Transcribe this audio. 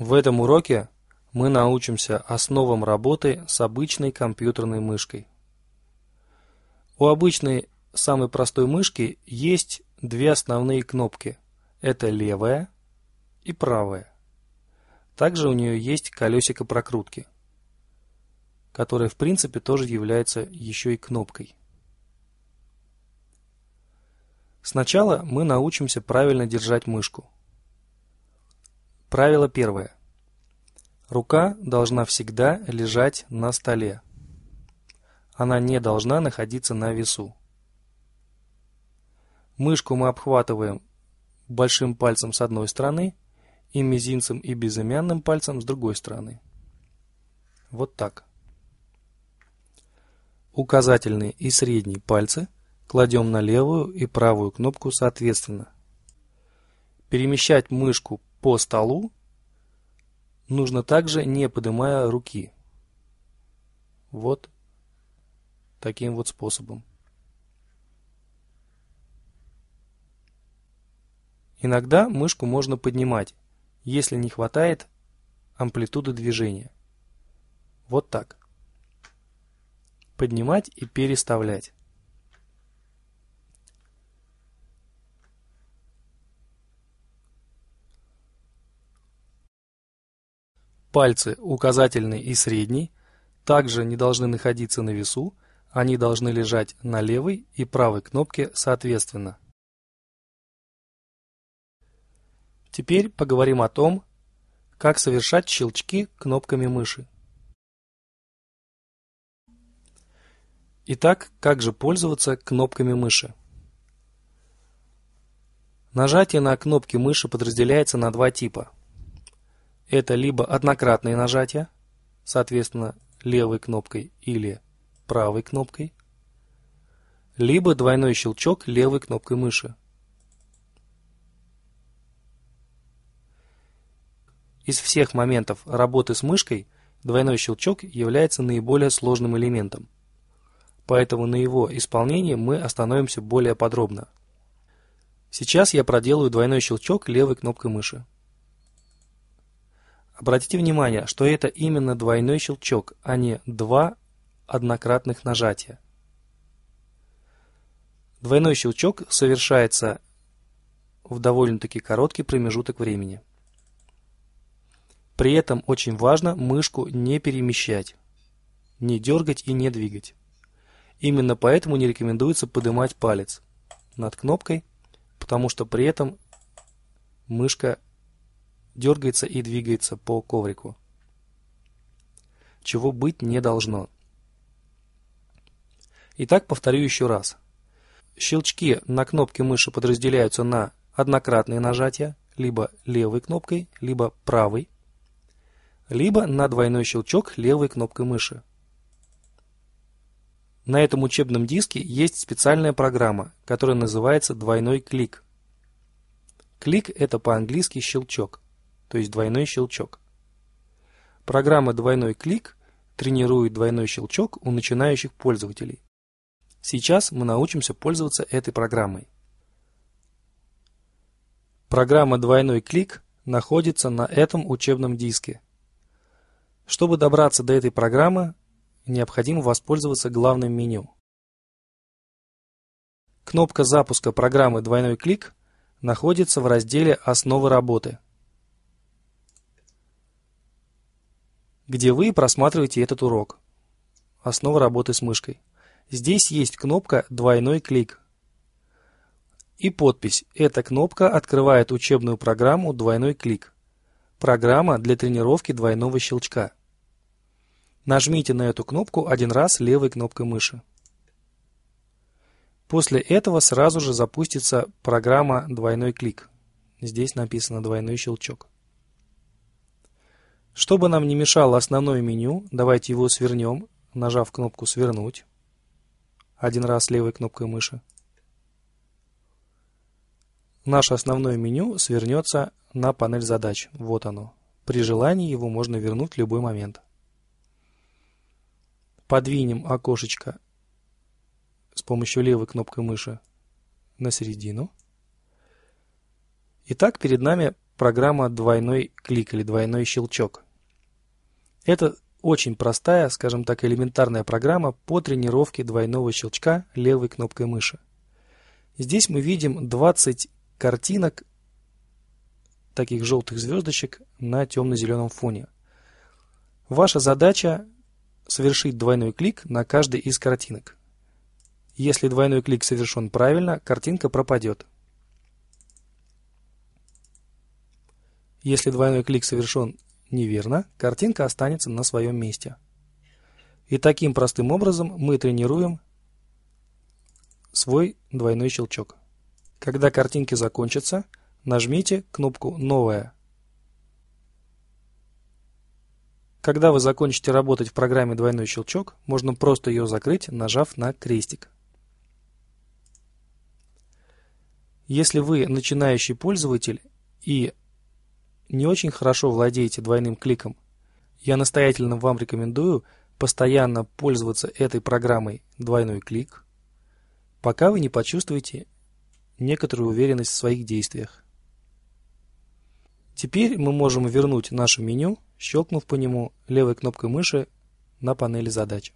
В этом уроке мы научимся основам работы с обычной компьютерной мышкой. У обычной самой простой мышки есть две основные кнопки. Это левая и правая. Также у нее есть колесико прокрутки, которое в принципе тоже является еще и кнопкой. Сначала мы научимся правильно держать мышку. Правило первое. Рука должна всегда лежать на столе. Она не должна находиться на весу. Мышку мы обхватываем большим пальцем с одной стороны и мизинцем и безымянным пальцем с другой стороны. Вот так. Указательный и средний пальцы кладем на левую и правую кнопку соответственно. Перемещать мышку по столу нужно также, не поднимая руки. Вот таким вот способом. Иногда мышку можно поднимать, если не хватает амплитуды движения. Вот так. Поднимать и переставлять. Пальцы указательный и средний также не должны находиться на весу, они должны лежать на левой и правой кнопке соответственно. Теперь поговорим о том, как совершать щелчки кнопками мыши. Итак, как же пользоваться кнопками мыши? Нажатие на кнопки мыши подразделяется на два типа – это либо однократные нажатия, соответственно, левой кнопкой или правой кнопкой, либо двойной щелчок левой кнопкой мыши. Из всех моментов работы с мышкой двойной щелчок является наиболее сложным элементом. Поэтому на его исполнении мы остановимся более подробно. Сейчас я проделаю двойной щелчок левой кнопкой мыши. Обратите внимание, что это именно двойной щелчок, а не два однократных нажатия. Двойной щелчок совершается в довольно-таки короткий промежуток времени. При этом очень важно мышку не перемещать, не дергать и не двигать. Именно поэтому не рекомендуется поднимать палец над кнопкой, потому что при этом мышка дергается и двигается по коврику. Чего быть не должно. Итак, повторю еще раз. Щелчки на кнопке мыши подразделяются на однократные нажатия, либо левой кнопкой, либо правой, либо на двойной щелчок левой кнопкой мыши. На этом учебном диске есть специальная программа, которая называется «Двойной клик». Клик – это по-английски «щелчок» то есть двойной щелчок. Программа «Двойной клик» тренирует двойной щелчок у начинающих пользователей. Сейчас мы научимся пользоваться этой программой. Программа «Двойной клик» находится на этом учебном диске. Чтобы добраться до этой программы, необходимо воспользоваться главным меню. Кнопка запуска программы «Двойной клик» находится в разделе «Основы работы». где вы просматриваете этот урок. Основа работы с мышкой. Здесь есть кнопка «Двойной клик» и подпись «Эта кнопка открывает учебную программу «Двойной клик». Программа для тренировки двойного щелчка. Нажмите на эту кнопку один раз левой кнопкой мыши. После этого сразу же запустится программа «Двойной клик». Здесь написано «Двойной щелчок». Чтобы нам не мешало основное меню, давайте его свернем, нажав кнопку «Свернуть». Один раз левой кнопкой мыши. Наше основное меню свернется на панель задач. Вот оно. При желании его можно вернуть в любой момент. Подвинем окошечко с помощью левой кнопкой мыши на середину. Итак, перед нами программа «Двойной клик» или «Двойной щелчок». Это очень простая, скажем так, элементарная программа по тренировке двойного щелчка левой кнопкой мыши. Здесь мы видим 20 картинок, таких желтых звездочек на темно-зеленом фоне. Ваша задача совершить двойной клик на каждый из картинок. Если двойной клик совершен правильно, картинка пропадет. Если двойной клик совершен неверно, картинка останется на своем месте. И таким простым образом мы тренируем свой двойной щелчок. Когда картинки закончатся, нажмите кнопку «Новая». Когда вы закончите работать в программе «Двойной щелчок», можно просто ее закрыть, нажав на крестик. Если вы начинающий пользователь и не очень хорошо владеете двойным кликом, я настоятельно вам рекомендую постоянно пользоваться этой программой «Двойной клик», пока вы не почувствуете некоторую уверенность в своих действиях. Теперь мы можем вернуть наше меню, щелкнув по нему левой кнопкой мыши на панели задач.